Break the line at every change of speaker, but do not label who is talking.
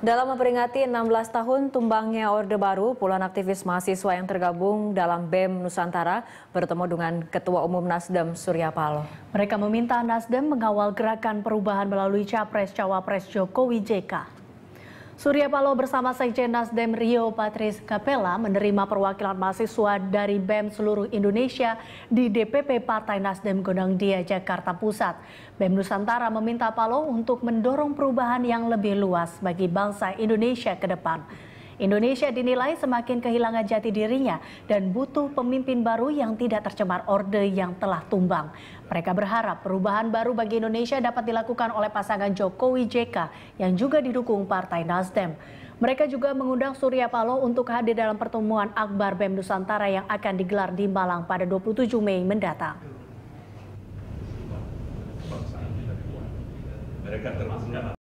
Dalam memperingati 16 tahun tumbangnya Orde Baru, puluhan aktivis mahasiswa yang tergabung dalam BEM Nusantara bertemu dengan Ketua Umum Nasdem Surya Paloh. Mereka
meminta Nasdem mengawal gerakan perubahan melalui Capres Cawapres Jokowi JK. Surya Paloh bersama Sekjen Nasdem Rio Patris Capella menerima perwakilan mahasiswa dari BEM seluruh Indonesia di DPP Partai Nasdem Gondang Dia, Jakarta Pusat. BEM Nusantara meminta Paloh untuk mendorong perubahan yang lebih luas bagi bangsa Indonesia ke depan. Indonesia dinilai semakin kehilangan jati dirinya dan butuh pemimpin baru yang tidak tercemar orde yang telah tumbang. Mereka berharap perubahan baru bagi Indonesia dapat dilakukan oleh pasangan Jokowi JK yang juga didukung Partai Nasdem. Mereka juga mengundang Surya Paloh untuk hadir dalam pertemuan Akbar BEM Nusantara yang akan digelar di Malang pada 27 Mei mendatang.
Mereka termasuk